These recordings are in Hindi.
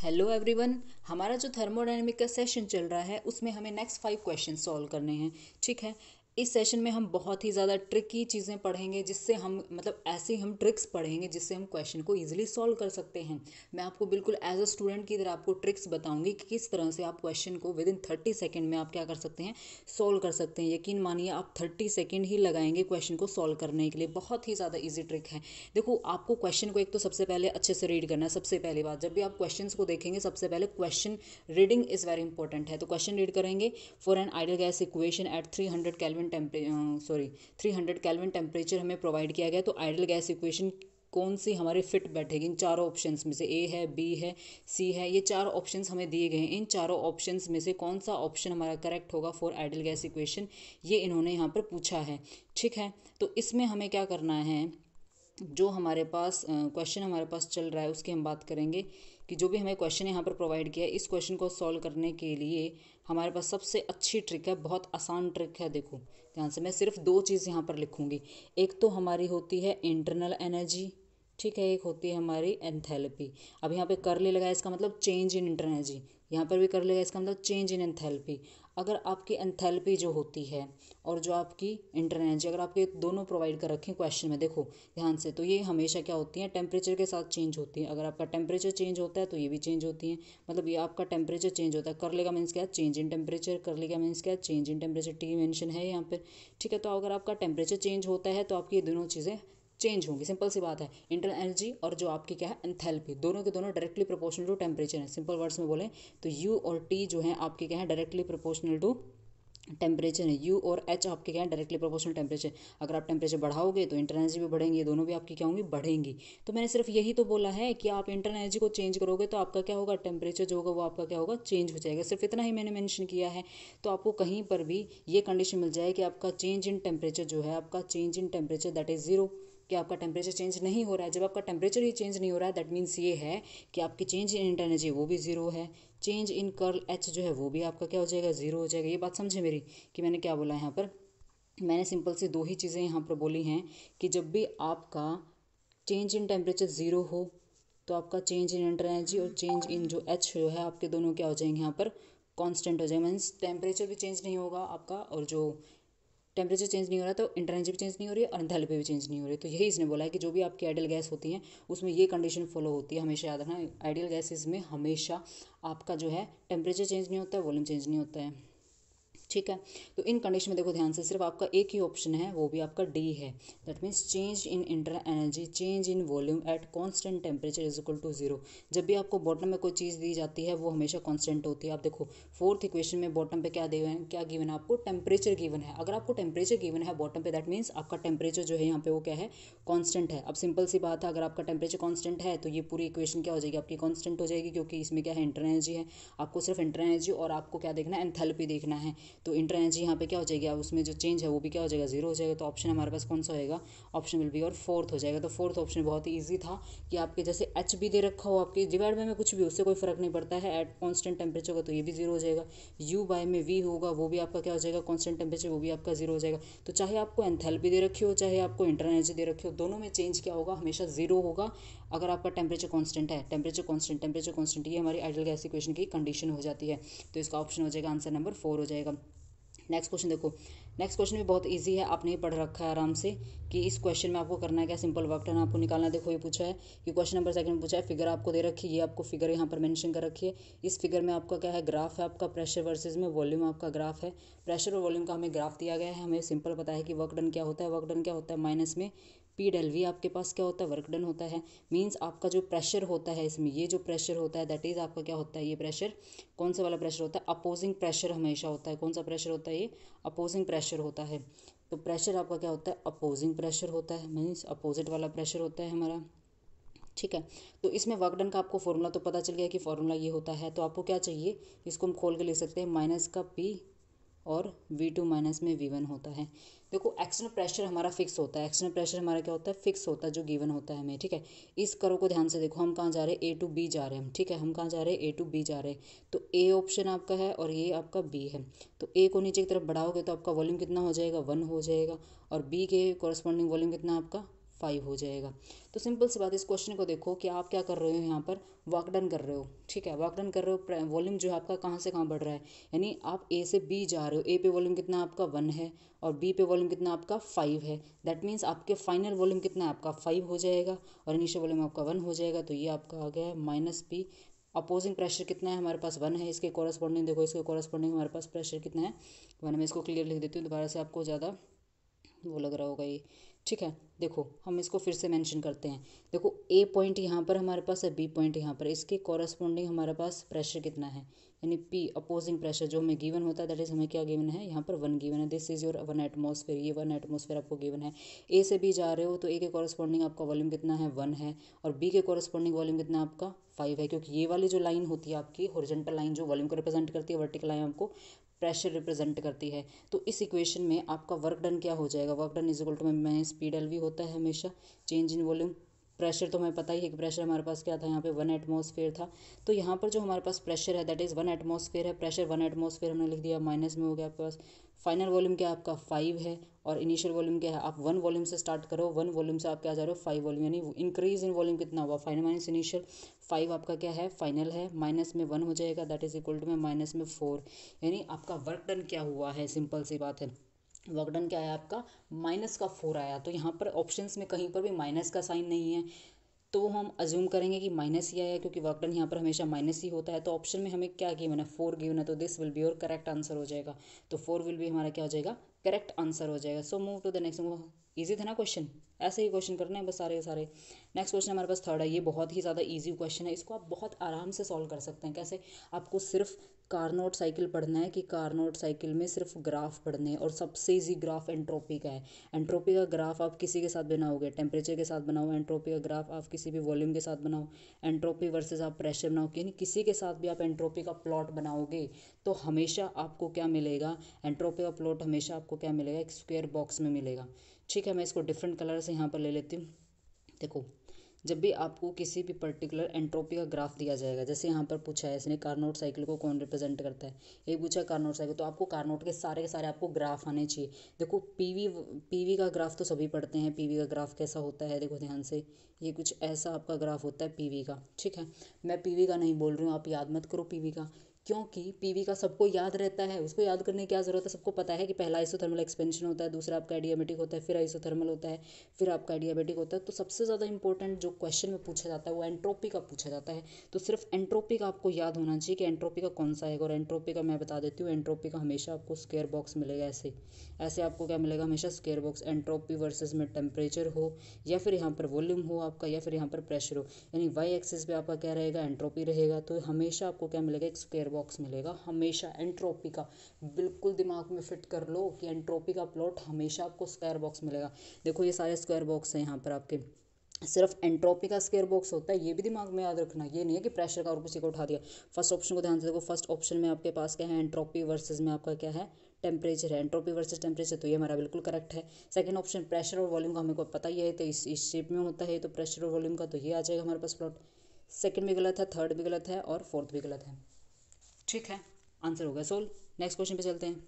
हेलो एवरीवन हमारा जो थर्मोडाइनमिक का सेशन चल रहा है उसमें हमें नेक्स्ट फाइव क्वेश्चन सॉल्व करने हैं ठीक है इस सेशन में हम बहुत ही ज़्यादा ट्रिकी चीज़ें पढ़ेंगे जिससे हम मतलब ऐसे हम ट्रिक्स पढ़ेंगे जिससे हम क्वेश्चन को ईजिली सॉल्व कर सकते हैं मैं आपको बिल्कुल एज अ स्टूडेंट की तरह आपको ट्रिक्स बताऊंगी कि किस तरह से आप क्वेश्चन को विद इन थर्टी सेकेंड में आप क्या कर सकते हैं सॉल्व कर सकते हैं यकीन मानिए आप थर्टी सेकेंड ही लगाएंगे क्वेश्चन को सॉल्व करने के लिए बहुत ही ज़्यादा ईजी ट्रिक है देखो आपको क्वेश्चन को एक तो सबसे पहले अच्छे से रीड करना है सबसे पहली बात जब भी आप क्वेश्चन को देखेंगे सबसे पहले question reading is very important है तो क्वेश्चन रीड करेंगे for an ideal gas equation at three hundred kelvin temperature sorry three hundred kelvin temperature हमें प्रोवाइड किया गया तो आइडल गैस इक्वेशन कौन सी हमारे फिट बैठेगी इन चारों ऑप्शंस में से ए है बी है सी है ये चार ऑप्शंस हमें दिए गए हैं इन चारों ऑप्शंस में से कौन सा ऑप्शन हमारा करेक्ट होगा फॉर आइडल गैस इक्वेशन ये इन्होंने यहाँ पर पूछा है ठीक है तो इसमें हमें क्या करना है जो हमारे पास क्वेश्चन हमारे पास चल रहा है उसकी हम बात करेंगे कि जो भी हमें क्वेश्चन यहाँ पर प्रोवाइड किया है इस क्वेश्चन को सॉल्व करने के लिए हमारे पास सबसे अच्छी ट्रिक है बहुत आसान ट्रिक है देखो ध्यान से मैं सिर्फ दो चीज़ यहाँ पर लिखूँगी एक तो हमारी होती है इंटरनल एनर्जी ठीक है एक होती है हमारी एंथैल्पी अब यहाँ पे कर ले लगा इसका मतलब चेंज इन एनर्जी यहाँ पर भी कर लेगा इसका मतलब चेंज इन एंथैल्पी अगर आपकी एंथैल्पी जो होती है और जो आपकी एनर्जी अगर आपके दोनों प्रोवाइड कर रखें क्वेश्चन में देखो ध्यान से तो ये हमेशा क्या होती हैं टेम्परेचर के साथ चेंज होती हैं अगर आपका टेम्परेचर चेंज होता है तो ये भी चेंज होती हैं मतलब ये आपका टेम्परेचर चेंज होता है कर लेगा मीन्स क्या चेंज इन टेम्परेचर कर लेगा मीन्स क्या change in temperature T mention है यहाँ पर ठीक है तो अगर आपका टेम्परेचर चेंज होता है तो आपकी ये दोनों चीज़ें चेंज होंगी सिंपल सी बात है इंटरनल एनर्जी और जो आपकी क्या है एंथैल्पी दोनों के दोनों डायरेक्टली प्रोपोर्शनल टू टेम्परेचर है सिंपल वर्ड्स में बोलें तो यू और टी जो है आपके क्या है डायरेक्टली प्रोपोर्शनल टू टेम्परेचर है यू और एच आपके क्या है डायरेक्टली प्रोपोर्शनल टेम्परेचर अगर आप टेम्परेचर बढ़ाओगे तो इंटर एनर्जी भी बढ़ेंगे दोनों भी आपकी क्या होंगी बढ़ेंगी तो मैंने सिर्फ यही तो बोला है कि आप इंटर एनर्जी को चेंज करोगे तो आपका क्या होगा टेम्परेचर जो होगा वो आपका क्या होगा चेंज हो जाएगा सिर्फ इतना ही मैंने मैंशन किया है तो आपको कहीं पर भी ये कंडीशन मिल जाए कि आपका चेंज इन टेम्परेचर जो है आपका change in temperature that is zero कि आपका टेम्परेचर चेंज नहीं हो रहा है जब आपका टेम्परेचर ही चेंज नहीं हो रहा है दैट मीन्स ये है कि आपकी चेंज इन इंटरनर्जी एनर्जी वो भी ज़ीरो है चेंज इन कर्ल एच जो है वो भी आपका क्या हो जाएगा ज़ीरो हो जाएगा ये बात समझे मेरी कि मैंने क्या बोला यहाँ पर मैंने सिंपल सी दो ही चीज़ें यहाँ पर बोली हैं कि जब भी आपका चेंज इन टेम्परेचर ज़ीरो हो तो आपका चेंज इन इंटर एनर्जी और चेंज इन जो एच जो है आपके दोनों क्या हो जाएंगे यहाँ पर कांस्टेंट हो जाएगा मीन्स टेम्परेचर भी चेंज नहीं होगा आपका और जो टेम्परेचर चेंज नहीं हो रहा तो इंटरनेजी भी चेंज नहीं हो रही है और अंधाली भी चेंज नहीं हो रही तो यही इसने बोला है कि जो भी आपकी आइडियल गैस होती है उसमें ये कंडीशन फॉलो होती है हमेशा याद रखना आइडियल गैसेज में हमेशा आपका जो है टेम्परेचर चेंज नहीं होता है वॉल्यूम चेंज नहीं होता है ठीक है तो इन कंडीशन में देखो ध्यान से सिर्फ आपका एक ही ऑप्शन है वो भी आपका डी है that means change in internal energy change in volume at constant temperature is equal to zero जब भी आपको बॉटम में कोई चीज़ दी जाती है वो हमेशा कॉन्स्टेंट होती है आप देखो फोर्थ इक्वेशन में बॉटम पे क्या दे क्या गिवन है आपको टेम्परेचर गिवन है अगर आपको टेम्परेचर गिवन है बॉटम पे दैट मीन्स आपका टेम्परेचर जो है यहाँ पे वो क्या है कॉन्स्टेंट है अब सिंपल सी बात है अगर आपका टेम्परेचर कॉन्स्टेंट है तो ये पूरी इक्वेशन क्या हो जाएगी आपकी कॉन्स्टेंट हो जाएगी क्योंकि इसमें क्या है इंटर एनर्जी है आपको सिर्फ इंटर एनर्जी और आपको क्या देखना है एंथेलपी देखना है तो इंटर एनर्जी यहाँ पे क्या हो जाएगी उसमें जो चेंज है वो भी क्या हो जाएगा जीरो हो जाएगा तो ऑप्शन हमारे पास कौन सा होएगा ऑप्शन विल बी और फोर्थ हो जाएगा तो फोर्थ ऑप्शन बहुत ही ईजी था कि आपके जैसे एच भी दे रखा हो आपके डिवाइड बाय में कुछ भी उससे कोई फर्क नहीं पड़ता है एट कॉन्स्टेंट टेम्परेचर का तो ये भी जीरो हो जाएगा यू बाय में वी होगा वो भी आपका क्या हो जाएगा कॉन्स्टेंट टेम्परेचर वो भी आपका जीरो हो जाएगा तो चाहे आपको एंथेल दे रखी हो चाहे आपको इंटर एनर्जी दे रखी हो दोनों में चेंज क्या होगा हमेशा जीरो होगा अगर आपका टेम्परेचर कॉन्स्टेंट है टेम्परेचर कॉन्स्टेंट टेम्परेचर कॉन्स्टेंट ये हमारी आइडियल गैस इक्वेशन की कंडीशन हो जाती है तो इसका ऑप्शन हो जाएगा आंसर नंबर फोर हो जाएगा नेक्स्ट क्वेश्चन देखो नेक्स्ट क्वेश्चन भी बहुत ईजी है आपने पढ़ रखा है आराम से कि इस क्वेश्चन में आपको करना है क्या सिंपल वर्क टर्न आपको निकालना देखो ये पूछा है कि क्वेश्चन नंबर सेकंड में पूछा है फिगर आपको दे रखी है ये आपको फिगर यहाँ पर मेंशन कर रखी है इस फिगर में आपका क्या है ग्राफ है आपका प्रेशर वर्सेज में वॉल्यूम आपका ग्राफ है प्रेशर और वॉल्यूम का हमें ग्राफ दिया गया है हमें सिंपल पता है कि वर्क डन क्या होता है वर्क डन क्या होता है माइनस में पी डेल वी आपके पास क्या होता है वर्क डन होता है मीन्स आपका जो प्रेशर होता है इसमें ये जो प्रेशर होता है दैट इज़ आपका क्या होता है ये प्रेशर कौन सा वाला प्रेशर होता है अपोजिंग प्रेशर हमेशा होता है कौन सा प्रेशर होता है ये अपोजिंग प्रेशर होता है तो प्रेशर आपका क्या होता है अपोजिंग प्रेशर होता है मीन्स अपोजिट वाला प्रेशर होता है हमारा ठीक है तो इसमें वर्क डन का आपको फॉर्मूला तो पता चल गया कि फॉर्मूला ये होता है तो आपको क्या चाहिए इसको हम खोल के ले सकते हैं माइनस का पी और वी टू माइनस में वी वन होता है देखो एक्सटर्नल प्रेशर हमारा फिक्स होता है एक्सटर्नल प्रेशर हमारा क्या होता है फिक्स होता है जो गिवन होता है हमें ठीक है इस करो को ध्यान से देखो हम कहाँ जा रहे हैं ए टू बी जा रहे हैं ठीक है हम कहाँ जा रहे हैं ए टू बी जा रहे हैं तो ए ऑप्शन आपका है और ये आपका बी है तो ए को नीचे की तरफ बढ़ाओगे तो आपका वॉल्यूम कितना हो जाएगा वन हो जाएगा और बी के कॉरस्पॉन्डिंग वॉल्यूम कितना आपका फाइव हो जाएगा तो सिंपल सी बात इस क्वेश्चन को देखो कि आप क्या कर रहे हो यहाँ पर वॉक डन कर रहे हो ठीक है वॉक डन कर रहे हो वॉल्यूम जो है आपका कहाँ से कहाँ बढ़ रहा है यानी आप ए से बी जा रहे हो ए पे वॉल्यूम कितना आपका वन है और बी पे वॉल्यूम कितना आपका फाइव है दैट मीन्स आपके फाइनल वॉल्यूम कितना आपका फाइव हो जाएगा और इनिशियल वॉल्यूम आपका वन हो जाएगा तो ये आपका आ गया है माइनस पी अपोजिंग प्रेशर कितना है हमारे पास वन है इसके कॉरस्पॉन्डिंग देखो इसके कॉरस्पॉन्डिंग हमारे पास प्रेशर कितना है वन मैं इसको क्लियर लिख देती हूँ दोबारा से आपको ज़्यादा वो लग रहा होगा ये ठीक है देखो हम इसको फिर से मेंशन करते हैं देखो ए पॉइंट यहाँ पर हमारे पास है बी पॉइंट यहाँ पर इसके कॉरस्पॉन्डिंग हमारे पास प्रेशर कितना है यानी पी अपोजिंग प्रेशर जो हमें गिवन होता है दैट इज़ हमें क्या गिवन है यहाँ पर वन गिवन है this is your one atmosphere ये वन एटमोसफेयर आपको गिवन है ए से बी जा रहे हो तो ए के कॉरस्पॉन्डिंग आपका वॉल्यूम कितना है वन है और बी के कॉरस्पॉन्डिंग वॉल्यूम कितना आपका फाइव है क्योंकि ये वाली जो लाइन होती है आपकी हॉरिजेंटल लाइन जो वॉल्यूम को रिप्रेजेंट करती है वर्टिकल लाइन आपको प्रेशर रिप्रेजेंट करती है तो इस इक्वेशन में आपका वर्क डन क्या हो जाएगा work done is equal to minus P del V होता है हमेशा चेंज इन वॉल्यूम प्रेशर तो हमें पता ही है कि प्रेशर हमारे पास क्या था यहाँ पे वन एटमोसफेयर था तो यहाँ पर जो हमारे पास प्रेशर है दैट इज़ वन एटमोसफेयर है प्रेशर वन एटमोसफेयर हमने लिख दिया माइनस में हो गया आपके पास फाइनल वॉल्यूम क्या आपका फाइव है और इनिशियल वॉल्यूम क्या है आप वन वॉल्यूम से स्टार्ट करो वन वॉल्यूम से आप क्या जा रहे हो फाइव वॉल्यूम यानी इंक्रीज इन वॉल्यूम कितना हुआ फाइनल माइनस इनिशियल फाइव आपका क्या है फाइनल है माइनस में वन हो जाएगा दैट इज इक्वल टू में माइनस में फोर यानी आपका वर्क डन क्या हुआ है सिंपल सी बात है वर्कडन क्या आया आपका माइनस का फोर आया तो यहाँ पर ऑप्शंस में कहीं पर भी माइनस का साइन नहीं है तो हम अज्यूम करेंगे कि माइनस ही आया क्योंकि वर्कडन यहाँ पर हमेशा माइनस ही होता है तो ऑप्शन में हमें क्या गिवन है फोर गिवन है तो दिस विल बी और करेक्ट आंसर हो जाएगा तो फोर विल भी हमारा क्या हो जाएगा करेक्ट आंसर हो जाएगा so move to the next easy था ना क्वेश्चन ऐसे ही क्वेश्चन करने हैं बस सारे सारे नेक्स्ट क्वेश्चन हमारे पास थर्ड है ये बहुत ही ज़्यादा ईजी क्वेश्चन है इसको आप बहुत आराम से सॉल्व कर सकते हैं कैसे आपको सिर्फ कारनोट साइकिल पढ़ना है कि कारनोट साइकिल में सिर्फ ग्राफ पढ़ने हैं और सबसे ईजी ग्राफ एंट्रोपी का है एंट्रोपी का ग्राफ आप किसी के साथ बनाओगे टेम्परेचर के साथ बनाओ एंट्रोपी का ग्राफ आप किसी भी वॉल्यूम के साथ बनाओ एंट्रोपी वर्सेस आप प्रेशर बनाओ यानी किसी के साथ भी आप एंट्रोपी का प्लॉट बनाओगे तो हमेशा आपको क्या मिलेगा एंट्रोपी का प्लॉट हमेशा आपको क्या मिलेगा एक स्क्वेयर बॉक्स में मिलेगा ठीक है मैं इसको डिफरेंट कलर से यहाँ पर ले लेती हूँ देखो जब भी आपको किसी भी पर्टिकुलर एंट्रोपी का ग्राफ दिया जाएगा जैसे यहाँ पर पूछा है इसने कार्नोट साइकिल को कौन रिप्रेजेंट करता है ये पूछा कार्नोट साइकिल तो आपको कार्नोट के सारे के सारे आपको ग्राफ आने चाहिए देखो पीवी पीवी का ग्राफ तो सभी पढ़ते हैं पीवी का ग्राफ कैसा होता है देखो ध्यान से ये कुछ ऐसा आपका ग्राफ होता है पी का ठीक है मैं पी का नहीं बोल रही हूँ आप याद मत करो पी का क्योंकि पीवी का सबको याद रहता है उसको याद करने की क्या ज़रूरत है सबको पता है कि पहला आइसोथर्मल एक्सपेंशन होता है दूसरा आपका एडियाबेटिक होता है फिर आइसोथर्मल होता है फिर आपका एडियाबेटिक होता है तो सबसे ज़्यादा इंपॉर्टेंट जो क्वेश्चन में पूछा जाता है वो एंट्रोपी का पूछा जाता है तो सिर्फ एंट्रोपी का आपको याद होना चाहिए कि एंट्रोपी का कौन सा है और एंट्रोपी का मैं बता देती हूँ एंट्रोपी का हमेशा आपको स्केयर बॉक्स मिलेगा ऐसे ऐसे आपको क्या मिलेगा हमेशा स्केयर बॉक्स एंट्रोपी वर्सेज में टेम्परेचर हो या फिर यहाँ पर वॉल्यूम हो आपका या फिर यहाँ पर प्रेशर हो यानी वाई एक्सिस पर आपका क्या रहेगा एंट्रोपी रहेगा तो हमेशा आपको क्या मिलेगा एक स्केयर बॉक्स बॉक्स मिलेगा हमेशा एंट्रोपी का बिल्कुल दिमाग में फिट कर लो कि एंट्रोपी का प्लॉट हमेशा आपको स्क्वायर बॉक्स मिलेगा देखो ये सारे स्क्वायर बॉक्स हैं यहाँ पर आपके सिर्फ एंट्रोपी का स्क्वायर बॉक्स होता है ये भी दिमाग में याद रखना ये नहीं है कि प्रेशर का और किसी को उठा दिया फर्स्ट ऑप्शन को ध्यान से देखो फर्स्ट ऑप्शन में आपके पास क्या है एंट्रोपी वर्सेस में आपका क्या है टेम्परेचर है एंट्रोपी वर्सेस टेम्परेचर तो ये हमारा बिल्कुल करेक्ट है सेकंड ऑप्शन प्रेशर और वॉल्यूम का हमें को पता ही है तो इस इस शेप में होता है तो प्रेशर और वॉल्यूम का तो ये आ जाएगा हमारे पास प्लॉट सेकंड भी गलत है थर्ड भी गलत है और फोर्थ भी गलत है ठीक है आंसर हो गया सोल नेक्स्ट क्वेश्चन पे चलते हैं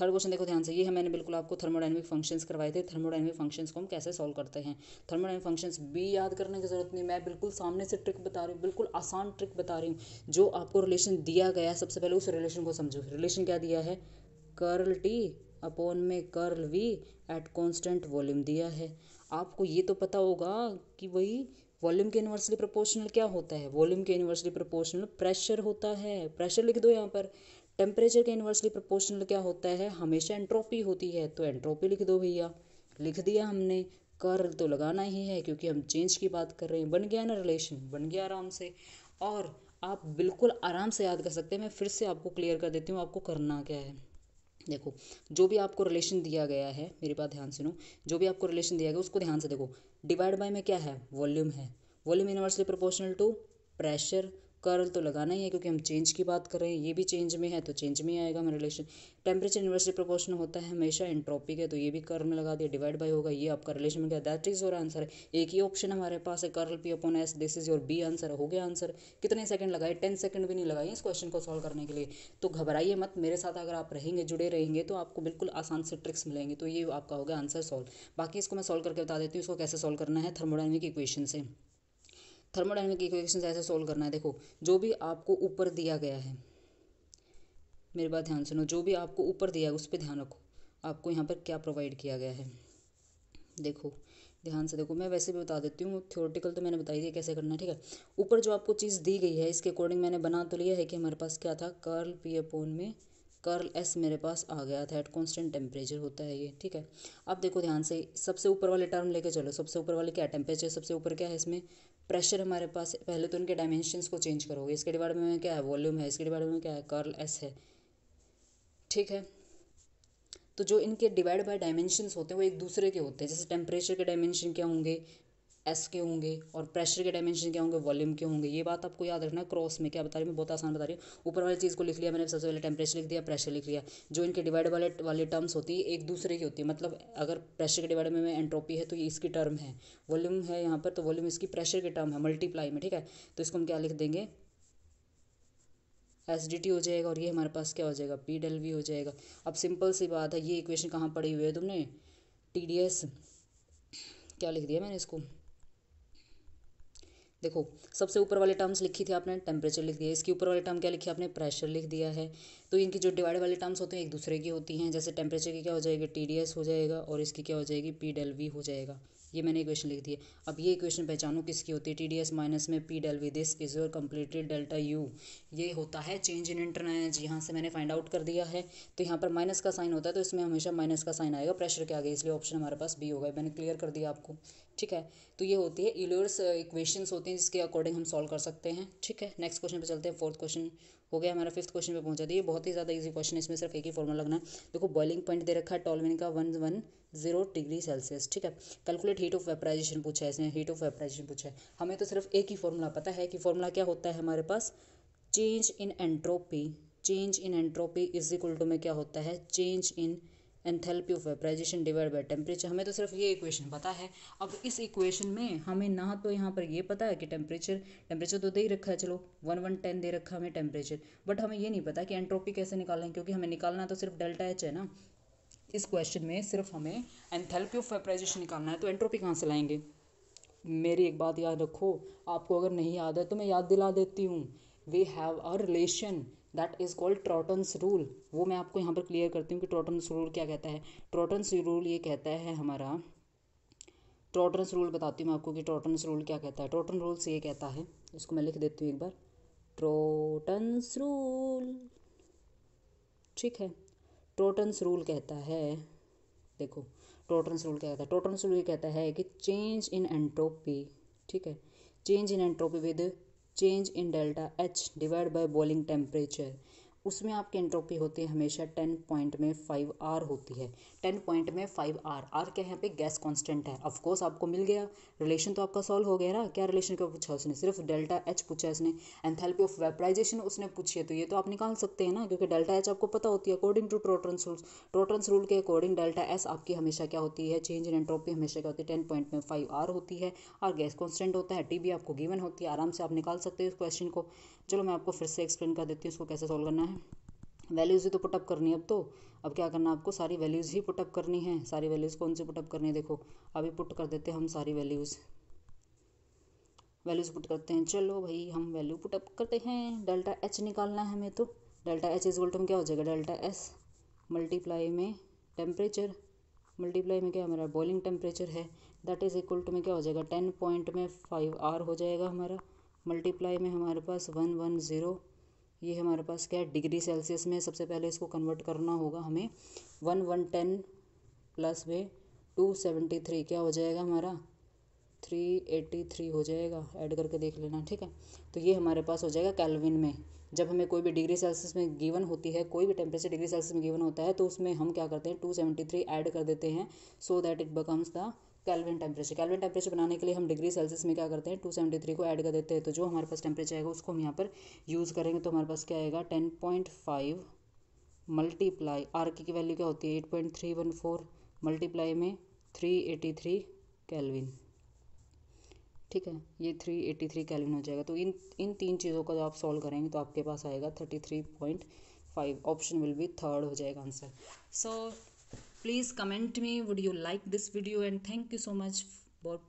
थर्ड क्वेश्चन देखो ध्यान से ये है मैंने बिल्कुल आपको थर्मोडाइनमिक फंक्शंस करवाए थे थर्मोडाइनमिक फंक्शंस को हम कैसे सॉल्व करते हैं थर्मोडाइनमिक फंक्शंस भी याद करने की जरूरत नहीं मैं बिल्कुल सामने से ट्रिक बता रही हूँ बिल्कुल आसान ट्रिक बता रही हूँ जो आपको रिलेशन दिया गया है सबसे पहले उस रिलेशन को समझो रिलेशन क्या दिया है कर्ल टी अपॉन में curl V at constant volume दिया है आपको ये तो पता होगा कि वही वॉल्यूम के इन्वर्सली प्रोपोर्शनल क्या होता है वॉल्यूम के इन्वर्सली प्रोपोर्शनल प्रेशर होता है प्रेशर लिख दो यहाँ पर टेम्परेचर के इन्वर्सली प्रोपोर्शनल क्या होता है हमेशा एंट्रोपी होती है तो एंट्रोपी लिख दो भैया लिख दिया हमने कर तो लगाना ही है क्योंकि हम चेंज की बात कर रहे हैं बन गया ना रिलेशन बन गया आराम से और आप बिल्कुल आराम से याद कर सकते हैं मैं फिर से आपको क्लियर कर देती हूँ आपको करना क्या है देखो जो भी आपको रिलेशन दिया गया है मेरी बात ध्यान से सुनो जो भी आपको रिलेशन दिया गया उसको ध्यान से देखो डिवाइड बाय में क्या है वॉल्यूम है volume universally proportional to pressure curl तो लगाना ही है क्योंकि हम चेंज की बात कर रहे हैं ये भी चेंज में है तो चेंज में ही आएगा हमें रिलेशन टेम्परेचर इन्वर्सली प्रोपोर्शन होता है हमेशा एंट्रोपिक है तो ये भी कर्ल में लगा दिया डिवाइड बाई होगा ये आपका रिलेशन में क्या दैट इज योर आंसर एक ही ऑप्शन हमारे पास है curl P upon S this is your B answer हो गया आंसर कितने सेकंड लगाए टेन सेकंड भी नहीं लगाए इस क्वेश्चन को सॉल्व करने के लिए तो घबराइए मत मेरे साथ अगर आप रहेंगे जुड़े रहेंगे तो आपको बिल्कुल आसान से ट्रिक्स मिलेंगे तो ये आपका होगा आंसर सॉल्व बाकी इसको मैं सॉल्व करके बता देती हूँ इसको कैसे सॉल्व करना है थर्मोडाइनिक इक्वेशन से थर्मोडाइनमिक इक्वेशन ऐसे सोल्व करना है देखो जो भी आपको ऊपर दिया गया है मेरी बात ध्यान सुनो जो भी आपको ऊपर दिया है उस पर ध्यान रखो आपको यहाँ पर क्या प्रोवाइड किया गया है देखो ध्यान से देखो मैं वैसे भी बता देती हूँ थ्योरेटिकल तो मैंने बताई दिया कैसे करना है ठीक है ऊपर जो आपको चीज़ दी गई है इसके अकॉर्डिंग मैंने बना तो लिया है कि हमारे पास क्या था कर्ल पी अपोन में कर्ल एस मेरे पास आ गया था एट कॉन्स्टेंट टेम्परेचर होता है ये ठीक है अब देखो ध्यान से सबसे ऊपर वाले टर्म लेके चलो सबसे ऊपर वाले क्या टेम्परेचर सबसे ऊपर क्या है इसमें प्रेशर हमारे पास पहले तो इनके डायमेंशंस को चेंज करोगे इसके डिवाइड में क्या है वॉल्यूम है इसके डिवाइड में क्या है कर्ल एस है ठीक है तो जो इनके डिवाइड बाय डायमेंशन होते हैं वो एक दूसरे के होते हैं जैसे टेम्परेचर के डायमेंशन क्या होंगे एस के होंगे और प्रेशर के डायमेंशन क्या होंगे वॉल्यूम के होंगे ये बात आपको याद रखना है क्रॉस में क्या बता रही मैं बहुत आसान बता रही हूँ ऊपर वाली चीज़ को लिख लिया मैंने सबसे पहले टेम्परेचर लिख दिया प्रेशर लिख लिया जो इनके डिवाइड वाले वाली टर्म्स होती है एक दूसरे की होती है मतलब अगर प्रेशर के डिवाइड में, एंट्रोपी है तो ये इसकी टर्म है वॉल्यूम है यहाँ पर तो वॉल्यूम इसकी प्रेशर की टर्म है मल्टीप्लाई में ठीक है तो इसको हम क्या लिख देंगे एस डी टी हो जाएगा और ये हमारे पास क्या हो जाएगा पी डेल वी हो जाएगा अब सिंपल सी बात है ये इक्वेशन कहाँ पड़ी हुई है तुमने टी डी एस क्या लिख दिया मैंने इसको देखो सबसे ऊपर वाले टर्म्स लिखी थी आपने टेम्परेचर लिख दिया इसके ऊपर वाले टर्म क्या लिखी आपने प्रेशर लिख दिया है तो इनकी जो डिवाइड वाले टर्म्स होते हैं एक दूसरे की होती हैं जैसे टेम्परेचर की क्या हो जाएगी टी डी एस हो जाएगा और इसकी क्या हो जाएगी पी डेल वी हो जाएगा ये मैंने इक्वेशन लिख दी है अब ये इक्वेशन पहचानो किसकी होती है टी डी एस माइनस में P del V this is your completed delta U ये होता है चेंज इन इंटरनेज यहाँ से मैंने फाइंड आउट कर दिया है तो यहाँ पर माइनस का साइन होता है तो इसमें हमेशा माइनस का साइन आएगा प्रेशर के आगे इसलिए ऑप्शन हमारे पास बी होगा मैंने क्लियर कर दिया आपको ठीक है तो ये होती है इलोर्स इक्वेशंस होते हैं जिसके अकॉर्डिंग हम सॉल्व कर सकते हैं ठीक है नेक्स्ट क्वेश्चन पे चलते हैं फोर्थ क्वेश्चन हो गया हमारा फिफ्थ क्वेश्चन पे पहुंचा दिया ये बहुत ही ज़्यादा इजी क्वेश्चन है इसमें सिर्फ एक ही फॉर्मूला लगना है देखो बॉइलिंग पॉइंट दे रखा है टॉलविन का one one zero degree Celsius ठीक है कैलकुलेट हीट ऑफ वेपराइजेशन पूछा है इसने हीट ऑफ वेपराइजेशन पूछा है हमें तो सिर्फ एक ही फॉर्मूला पता है कि फॉर्मूला क्या होता है हमारे पास change in entropy change in entropy is equal to में क्या होता है change in enthalpy of vaporization divide by temperature हमें तो सिर्फ ये इक्वेशन पता है अब इस इक्वेशन में हमें ना तो यहाँ पर ये पता है कि टेम्परेचर टेम्परेचर तो दे ही रखा है चलो वन वन टेन दे रखा है हमें टेम्परेचर बट हमें ये नहीं पता कि एंट्रोपी कैसे निकालना है क्योंकि हमें निकालना तो सिर्फ डेल्टा एच है ना इस क्वेश्चन में सिर्फ हमें एंथैल्पी ऑफ वेपराइजेशन निकालना है तो एंट्रोपी कहाँ से लाएंगे मेरी एक बात याद रखो आपको अगर नहीं याद है तो मैं याद दिला देती हूँ we have a relation that is called Trouton's rule वो मैं आपको यहाँ पर क्लियर करती हूँ कि ट्रोटन्स रूल क्या कहता है ट्रोटन्स रूल ये कहता है हमारा ट्रोटन्स रूल बताती हूँ मैं आपको कि ट्रोटन्स रूल क्या कहता है ट्रोटन रूल्स ये कहता है इसको मैं लिख देती हूँ एक बार ट्रोटन्स रूल ठीक है ट्रोटन्स रूल कहता है देखो टोटन्स रूल क्या कहता है ट्रोटन्स रूल ये कहता है कि चेंज इन एंट्रोपी ठीक है change in entropy with change in delta H divided by boiling temperature उसमें आपके एंट्रोपी होती है हमेशा टेन पॉइंट में फाइव आर होती है टेन पॉइंट में फाइव आर आर क्या यहाँ पे गैस कांस्टेंट है ऑफकोर्स आपको मिल गया रिलेशन तो आपका सॉल्व हो गया ना क्या रिलेशन का पूछा उसने सिर्फ डेल्टा एच पूछा इसने एंथैल्पी ऑफ वेपराइजेशन उसने पूछी है तो ये तो आप निकाल सकते हैं ना क्योंकि डेल्टा एच आपको पता होती है according to Trouton's rule Trouton's rule के अकॉर्डिंग डेल्टा एस आपकी हमेशा क्या होती है चेंज इन एंट्रोपी हमेशा क्या होती है टेन पॉइंट में फाइव आर होती है और गैस कॉन्स्टेंट होता है टी भी आपको गिवन होती है आराम से आप निकाल सकते हैं इस क्वेश्चन को चलो मैं आपको फिर से एक्सप्लेन कर देती हूँ इसको कैसे सॉल्व करना है वैल्यूज़ ही तो पुटअप करनी है अब तो अब क्या करना है आपको सारी वैल्यूज़ ही पुटअप करनी है सारी वैल्यूज़ कौन सी पुटअप करनी है देखो अभी पुट कर देते हैं हम सारी वैल्यूज़ वैल्यूज़ पुट करते हैं चलो भाई हम वैल्यू पुटअप करते हैं डेल्टा एच निकालना है हमें तो डेल्टा एच इज टू में क्या हो जाएगा डेल्टा एस मल्टीप्लाई में टेम्परेचर मल्टीप्लाई में क्या हमारा बॉइलिंग टेम्परेचर है दैट इज़ इक्वल टू में क्या हो जाएगा टेन पॉइंट में फाइव आर हो जाएगा हमारा मल्टीप्लाई में हमारे पास वन वन ज़ीरो ये हमारे पास क्या है डिग्री सेल्सियस में सबसे पहले इसको कन्वर्ट करना होगा हमें वन वन टेन प्लस में टू सेवेंटी थ्री क्या हो जाएगा हमारा थ्री एट्टी थ्री हो जाएगा ऐड करके देख लेना ठीक है तो ये हमारे पास हो जाएगा कैलविन में जब हमें कोई भी डिग्री सेल्सियस में गिवन होती है कोई भी टेम्परेचर डिग्री सेल्सियस में गिवन होता है तो उसमें हम क्या करते हैं टू सेवेंटी थ्री ऐड कर देते हैं so that it becomes the kelvin temperature kelvin temperature बनाने के लिए हम डिग्री सेल्सियस में क्या करते हैं टू सेवेंटी थ्री को ऐड कर देते हैं तो जो हमारे पास टेम्परेचर आएगा उसको हम यहाँ पर यूज़ करेंगे तो हमारे पास क्या आएगा ten point five multiply R की वैल्यू क्या होती है eight point three one four multiply में थ्री एटी थ्री कैलविन ठीक है ये थ्री एटी थ्री कैलविन हो जाएगा तो इन इन तीन चीज़ों का जब आप सॉल्व करेंगे तो आपके पास आएगा thirty three point five option will be third हो जाएगा answer so please comment me would you like this video and thank you so much for